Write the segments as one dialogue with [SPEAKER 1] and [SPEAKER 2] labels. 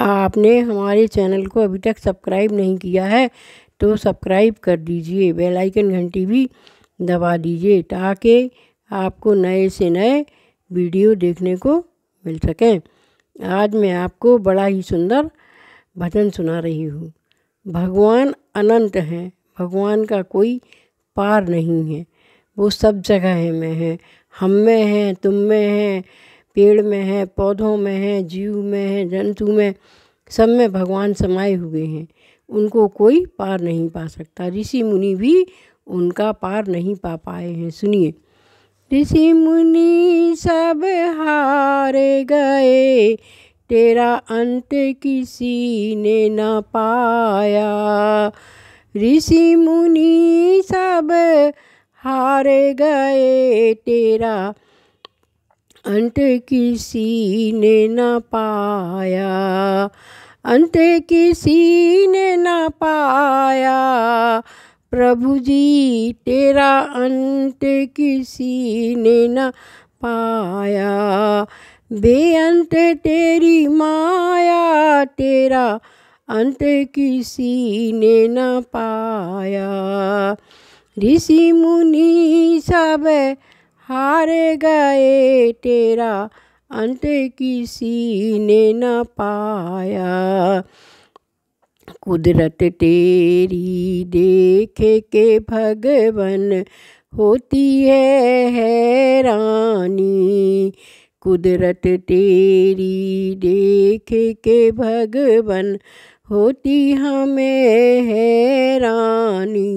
[SPEAKER 1] आपने हमारे चैनल को अभी तक सब्सक्राइब नहीं किया है तो सब्सक्राइब कर दीजिए बेल आइकन घंटी भी दबा दीजिए ताकि आपको नए से नए वीडियो देखने को मिल सकें आज मैं आपको बड़ा ही सुंदर भजन सुना रही हूँ भगवान अनंत हैं भगवान का कोई पार नहीं है वो सब जगह है मैं हैं हम में हैं तुम में हैं पेड़ में है पौधों में है जीव में है जंतु में सब में भगवान समाये हुए हैं उनको कोई पार नहीं पा सकता ऋषि मुनि भी उनका पार नहीं पा पाए हैं सुनिए ऋषि मुनि सब हारे गए तेरा अंत किसी ने ना पाया ऋषि मुनि सब हार गए तेरा अंत किसी ने न पाया अंत किसी ने न पाया प्रभु जी तेरा अंत किसी ने न पाया बेअंत तेरी माया तेरा अंत किसी ने न पाया ऋषि मुनि सब हार गए तेरा अंत किसी ने न पाया कुदरत तेरी देख के भगवन होती है हैरानी कुदरत तेरी देख के भगवन होती हमें हैरानी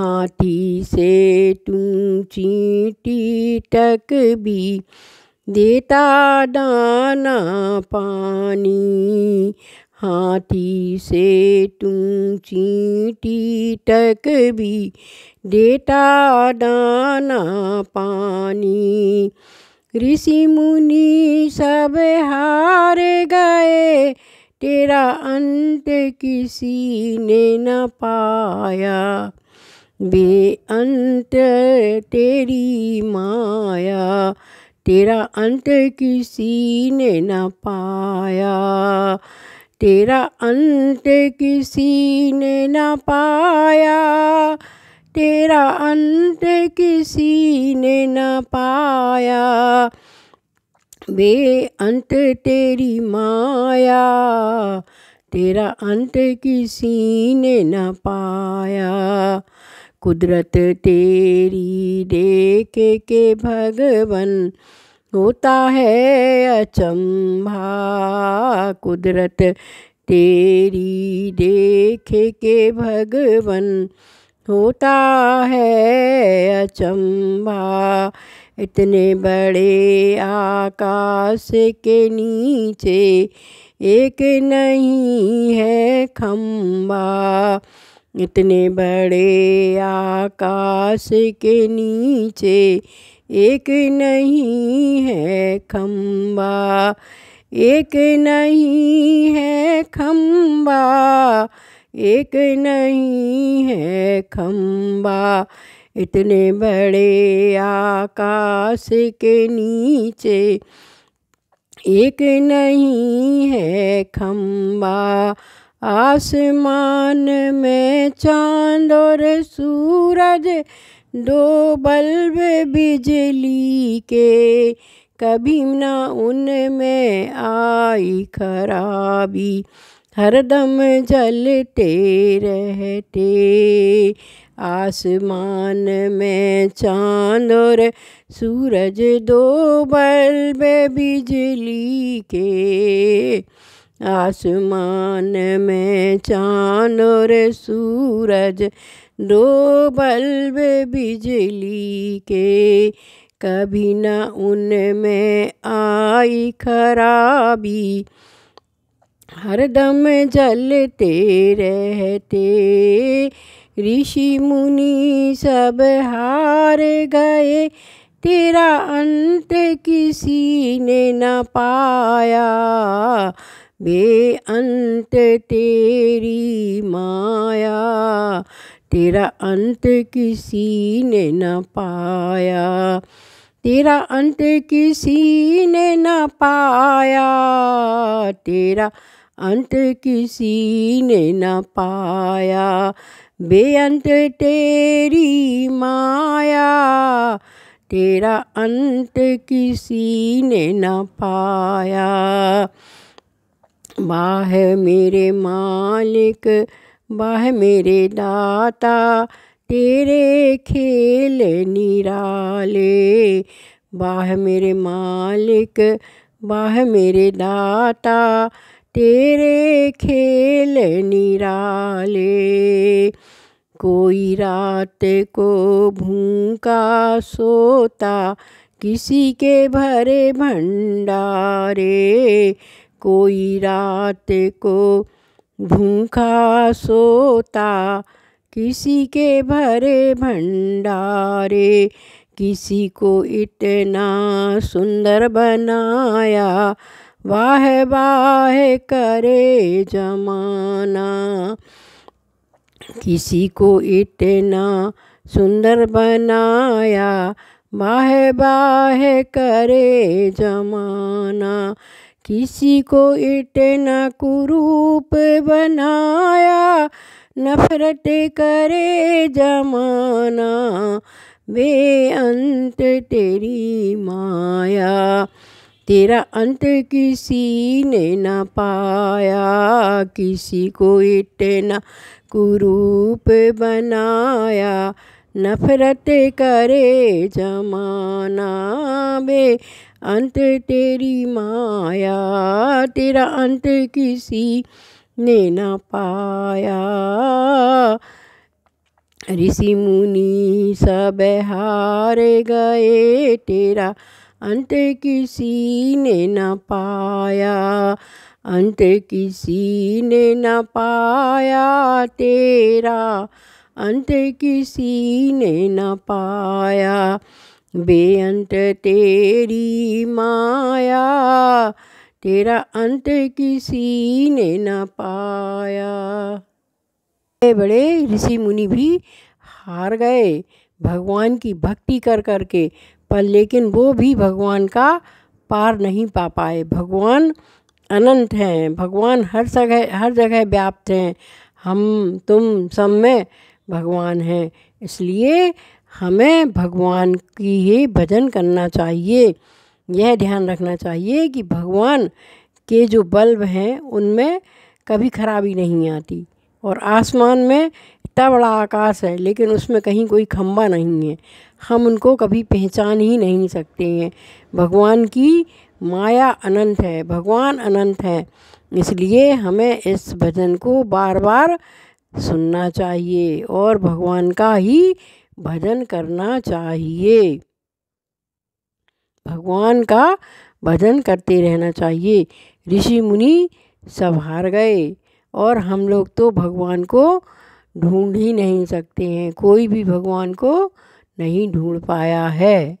[SPEAKER 1] हाथी से तू चींटी तक भी देता दाना पानी हाथी से तुम चींटी तक भी देता दाना पानी ऋषि मुनि सब हार गए तेरा अंत किसी ने न पाया बेअंत तेरी माया तेरा अंत किसी ने न पाया तेरा अंत किसी ने न पाया तेरा अंत किसी ने न पाया बेअंत तेरी माया तेरा अंत किसी ने न पाया कुदरत तेरी देख के भगवन होता है अचंभा कुदरत तेरी देख के भगवन होता है अचंभा इतने बड़े आकाश के नीचे एक नहीं है खम्बा इतने बड़े आकाश के नीचे एक नहीं है खम्बा एक नहीं है खम्बा एक नहीं है खम्बा इतने बड़े आकाश के नीचे एक नहीं है खम्बा आसमान में चांद और सूरज दो बल्ब बिजली के कभी ना उनमें आई खराबी हरदम जलते रहते आसमान में चांद और सूरज दो बल्ब बिजली के आसमान में चाँद और सूरज दो बल्ब बिजली के कभी न उनमें आई खराबी हरदम जलते रहते ऋषि मुनि सब हार गए तेरा अंत किसी ने न पाया बे अंत तेरी माया तेरा अंत किसी ने न पाया तेरा अंत किसी ने न पाया तेरा अंत किसी ने न पाया बेअंत तेरी माया तेरा अंत किसी ने न पाया वाह मेरे मालिक वाह मेरे दाता तेरे खेल निराले वाह मेरे मालिक वाह मेरे दाता तेरे खेल निराले कोई रात को भूखा सोता किसी के भरे भंडारे कोई रात को भूखा सोता किसी के भरे भंडारे किसी को इतना सुंदर बनाया वाह वाह करे जमाना किसी को इतना सुंदर बनाया वाह वाह करे जमाना किसी को इतना कुरूप बनाया नफरत करे जमाना बेअंत तेरी माया तेरा अंत किसी ने न पाया किसी को इतना कुरूप बनाया नफरत करे जमाना बे अंत तेरी माया तेरा अंत किसी ने ना पाया ऋषि मुनि सब हार गए तेरा अंत किसी ने न पाया अंत किसी ने न पाया तेरा अंत किसी ने न पाया बेअंत तेरी माया तेरा अंत किसी ने न पाया बड़े बड़े ऋषि मुनि भी हार गए भगवान की भक्ति कर कर के पर लेकिन वो भी भगवान का पार नहीं पा पाए भगवान अनंत हैं भगवान हर जगह हर जगह व्याप्त हैं हम तुम सब में भगवान हैं इसलिए हमें भगवान की ही भजन करना चाहिए यह ध्यान रखना चाहिए कि भगवान के जो बल्ब हैं उनमें कभी खराबी नहीं आती और आसमान में इतना बड़ा आकाश है लेकिन उसमें कहीं कोई खम्बा नहीं है हम उनको कभी पहचान ही नहीं सकते हैं भगवान की माया अनंत है भगवान अनंत है इसलिए हमें इस भजन को बार बार सुनना चाहिए और भगवान का ही भजन करना चाहिए भगवान का भजन करते रहना चाहिए ऋषि मुनि सब हार गए और हम लोग तो भगवान को ढूंढ ही नहीं सकते हैं कोई भी भगवान को नहीं ढूंढ पाया है